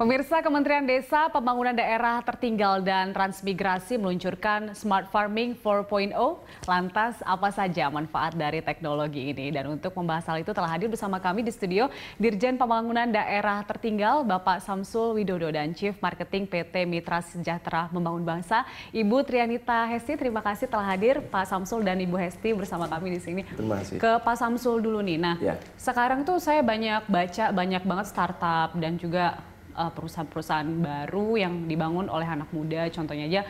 Pemirsa Kementerian Desa, Pembangunan Daerah Tertinggal dan Transmigrasi meluncurkan Smart Farming 4.0. Lantas apa saja manfaat dari teknologi ini? Dan untuk membahas hal itu telah hadir bersama kami di studio Dirjen Pembangunan Daerah Tertinggal Bapak Samsul Widodo dan Chief Marketing PT Mitra Sejahtera Membangun Bangsa Ibu Trianita Hesti. Terima kasih telah hadir Pak Samsul dan Ibu Hesti bersama kami di sini. Terima kasih. Ke Pak Samsul dulu nih. Nah, ya. sekarang tuh saya banyak baca banyak banget startup dan juga Eh, perusahaan-perusahaan baru yang dibangun oleh anak muda. Contohnya aja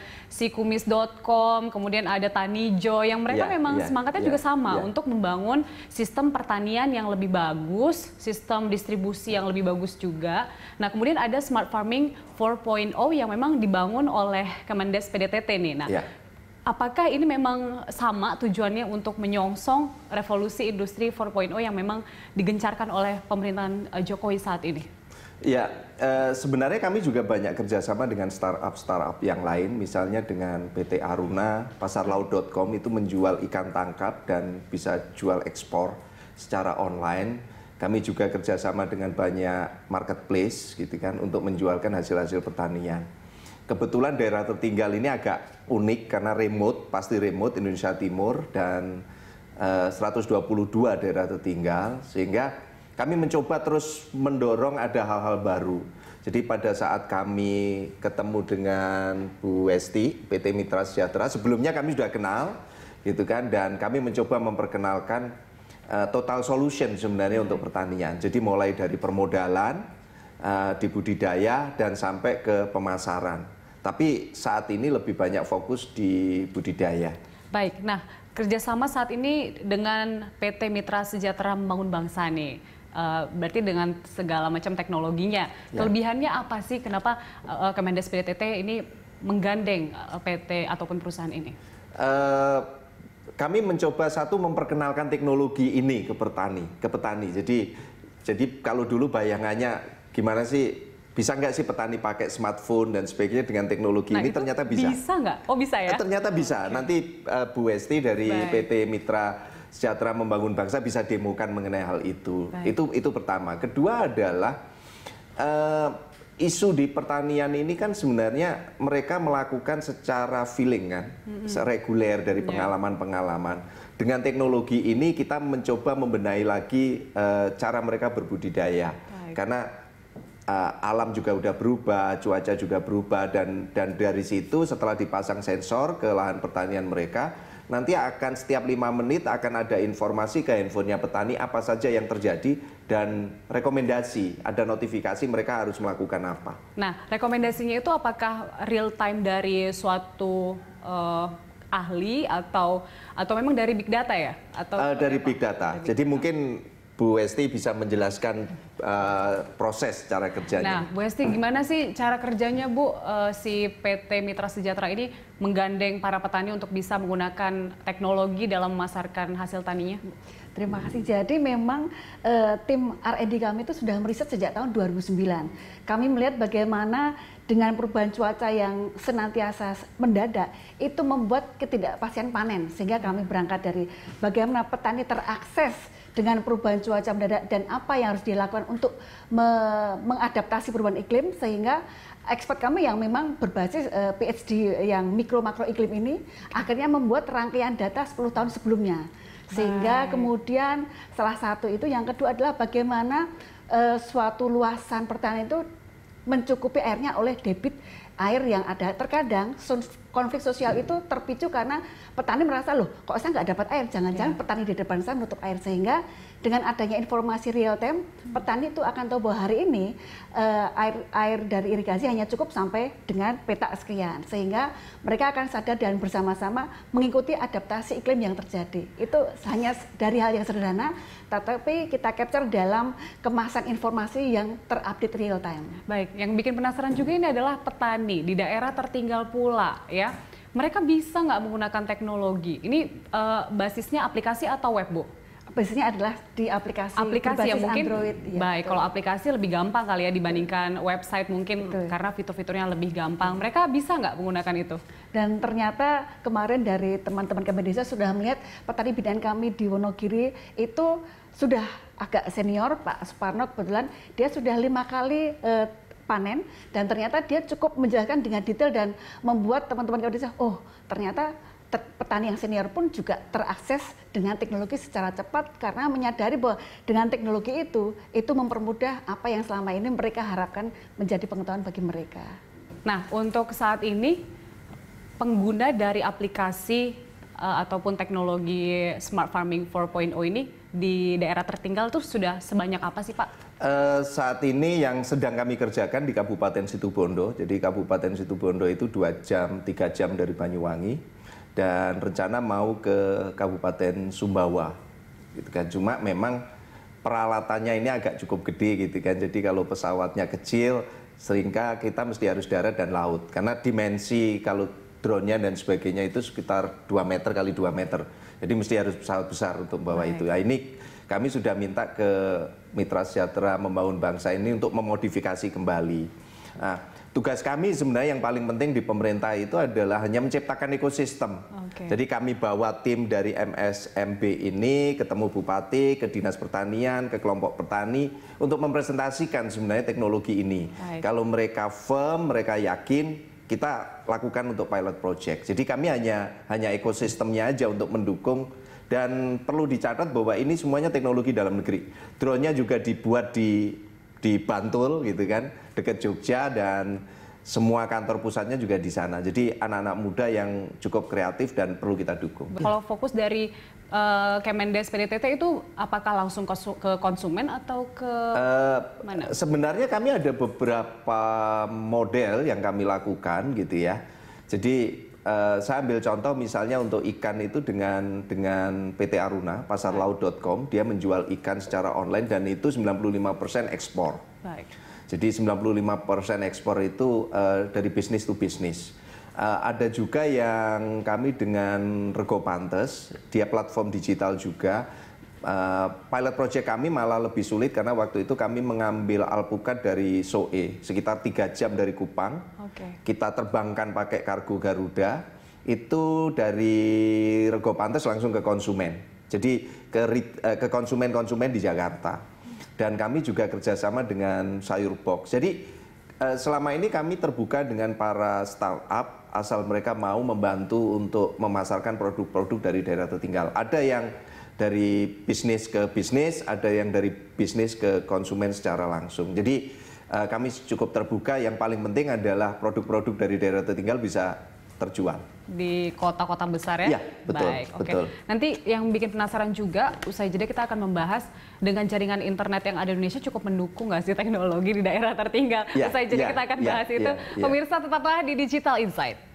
Kumis.com, kemudian ada Tanijo yang mereka yeah, memang yeah, semangatnya yeah, juga sama yeah. untuk membangun sistem pertanian yang lebih bagus, sistem distribusi yang lebih bagus juga. Nah, kemudian ada Smart Farming 4.0 yang memang dibangun oleh Kemendes PDTT nih. Nah, yeah. Apakah ini memang sama tujuannya untuk menyongsong revolusi industri 4.0 yang memang digencarkan oleh pemerintahan eh, Jokowi saat ini? Ya, e, sebenarnya kami juga banyak kerjasama dengan startup-startup yang lain, misalnya dengan PT Aruna, pasarlaut.com itu menjual ikan tangkap dan bisa jual ekspor secara online. Kami juga kerjasama dengan banyak marketplace gitu kan untuk menjualkan hasil-hasil pertanian. Kebetulan daerah tertinggal ini agak unik karena remote, pasti remote Indonesia Timur dan 122 eh, daerah tertinggal sehingga kami mencoba terus mendorong ada hal-hal baru. Jadi pada saat kami ketemu dengan Bu Westi, PT Mitra Sejahtera, sebelumnya kami sudah kenal, gitu kan, dan kami mencoba memperkenalkan uh, total solution sebenarnya untuk hmm. pertanian. Jadi mulai dari permodalan, uh, eh, di budidaya, dan sampai ke pemasaran. Tapi saat ini lebih banyak fokus di budidaya. Baik, nah kerjasama saat ini dengan PT Mitra Sejahtera Membangun Bangsa nih uh, berarti dengan segala macam teknologinya. Ya. Kelebihannya apa sih? Kenapa uh, Kemendes PTT ini menggandeng PT ataupun perusahaan ini? Uh, kami mencoba satu memperkenalkan teknologi ini ke petani, ke petani. Jadi jadi kalau dulu bayangannya gimana sih bisa nggak sih petani pakai smartphone dan sebagainya dengan teknologi nah, ini ternyata bisa. Bisa nggak? Oh bisa ya? Ternyata bisa. Okay. Nanti uh, Bu Westi dari Baik. PT Mitra sejahtera membangun bangsa bisa demokan mengenai hal itu. Baik. Itu itu pertama. Kedua adalah uh, isu di pertanian ini kan sebenarnya mereka melakukan secara feeling kan, mm-hmm. reguler dari iya. pengalaman-pengalaman. Dengan teknologi ini kita mencoba membenahi lagi uh, cara mereka berbudidaya. Baik. Karena uh, alam juga udah berubah, cuaca juga berubah dan dan dari situ setelah dipasang sensor ke lahan pertanian mereka nanti akan setiap lima menit akan ada informasi ke handphonenya petani apa saja yang terjadi dan rekomendasi ada notifikasi mereka harus melakukan apa. Nah rekomendasinya itu apakah real time dari suatu uh, ahli atau atau memang dari big data ya atau uh, dari big data. Dari big Jadi mungkin Bu Esti bisa menjelaskan Eh, proses cara kerjanya. Nah, Bu Esti, gimana sih cara kerjanya Bu uh, si PT Mitra Sejahtera ini menggandeng para petani untuk bisa menggunakan teknologi dalam memasarkan hasil taninya? Terima kasih. Jadi memang uh, tim R&D kami itu sudah meriset sejak tahun 2009. Kami melihat bagaimana dengan perubahan cuaca yang senantiasa mendadak itu membuat ketidakpastian panen sehingga kami berangkat dari bagaimana petani terakses dengan perubahan cuaca mendadak dan apa yang harus dilakukan untuk me mengadaptasi perubahan iklim sehingga expert kami yang memang berbasis uh, eh, PhD yang mikro makro iklim ini akhirnya membuat rangkaian data 10 tahun sebelumnya sehingga Hai. kemudian salah satu itu yang kedua adalah bagaimana uh, suatu luasan pertanian itu mencukupi airnya oleh debit air yang ada terkadang konflik sosial itu terpicu karena petani merasa loh kok saya nggak dapat air jangan-jangan ya. petani di depan saya menutup air sehingga dengan adanya informasi real time hmm. petani itu akan tahu bahwa hari ini uh, air air dari irigasi hanya cukup sampai dengan petak sekian sehingga mereka akan sadar dan bersama-sama mengikuti adaptasi iklim yang terjadi itu hanya dari hal yang sederhana tetapi kita capture dalam kemasan informasi yang terupdate real time. Baik, yang bikin penasaran juga ini adalah petani ini di daerah tertinggal pula ya mereka bisa nggak menggunakan teknologi ini uh, basisnya aplikasi atau web bu basisnya adalah di aplikasi aplikasi yang mungkin Android ya, baik kalau aplikasi lebih gampang kali ya dibandingkan website mungkin betul. karena fitur-fiturnya lebih gampang mereka bisa nggak menggunakan itu dan ternyata kemarin dari teman-teman desa sudah melihat petani bidan kami di Wonogiri itu sudah agak senior Pak Suparno kebetulan dia sudah lima kali uh, panen dan ternyata dia cukup menjelaskan dengan detail dan membuat teman-teman kader oh ternyata petani yang senior pun juga terakses dengan teknologi secara cepat karena menyadari bahwa dengan teknologi itu itu mempermudah apa yang selama ini mereka harapkan menjadi pengetahuan bagi mereka. Nah, untuk saat ini pengguna dari aplikasi uh, ataupun teknologi Smart Farming 4.0 ini di daerah tertinggal tuh sudah sebanyak apa sih, Pak? Eh, saat ini yang sedang kami kerjakan di Kabupaten Situbondo. Jadi Kabupaten Situbondo itu dua jam, tiga jam dari Banyuwangi dan rencana mau ke Kabupaten Sumbawa. Gitu kan. Cuma memang peralatannya ini agak cukup gede gitu kan. Jadi kalau pesawatnya kecil, seringkali kita mesti harus darat dan laut karena dimensi kalau drone-nya dan sebagainya itu sekitar 2 meter kali 2 meter. Jadi mesti harus pesawat besar untuk bawa itu. Ya ini kami sudah minta ke Mitra Sejahtera Membangun Bangsa ini untuk memodifikasi kembali. Nah, tugas kami sebenarnya yang paling penting di pemerintah itu adalah hanya menciptakan ekosistem. Okay. Jadi kami bawa tim dari MSMB ini ketemu bupati, ke dinas pertanian, ke kelompok petani untuk mempresentasikan sebenarnya teknologi ini. Baik. Kalau mereka firm, mereka yakin kita lakukan untuk pilot project. Jadi kami hanya hanya ekosistemnya aja untuk mendukung dan perlu dicatat bahwa ini semuanya teknologi dalam negeri. Drone-nya juga dibuat di di Bantul gitu kan, dekat Jogja dan semua kantor pusatnya juga di sana. Jadi anak-anak muda yang cukup kreatif dan perlu kita dukung. Kalau fokus dari uh, Kemendes PDTT itu apakah langsung ke konsumen atau ke uh, mana? Sebenarnya kami ada beberapa model yang kami lakukan gitu ya. Jadi uh, saya ambil contoh misalnya untuk ikan itu dengan dengan PT Aruna pasarlaut.com dia menjual ikan secara online dan itu 95% ekspor. Baik. Jadi 95% ekspor itu uh, dari bisnis to bisnis. Uh, ada juga yang kami dengan Rego Pantes, dia platform digital juga. Uh, pilot project kami malah lebih sulit karena waktu itu kami mengambil alpukat dari Soe sekitar tiga jam dari Kupang. Okay. Kita terbangkan pakai kargo Garuda itu dari Rego Pantes langsung ke konsumen. Jadi ke ke konsumen-konsumen di Jakarta dan kami juga kerjasama dengan Sayur Box. Jadi eh, selama ini kami terbuka dengan para startup asal mereka mau membantu untuk memasarkan produk-produk dari daerah tertinggal. Ada yang dari bisnis ke bisnis, ada yang dari bisnis ke konsumen secara langsung. Jadi eh, kami cukup terbuka. Yang paling penting adalah produk-produk dari daerah tertinggal bisa terjual di kota-kota besar ya? Iya, betul. Baik, oke. Okay. Nanti yang bikin penasaran juga, usai jeda kita akan membahas dengan jaringan internet yang ada di Indonesia cukup mendukung nggak sih teknologi di daerah tertinggal. Ya, usai jeda ya, kita akan iya, bahas ya, itu. Ya, Pemirsa tetaplah di Digital Insight.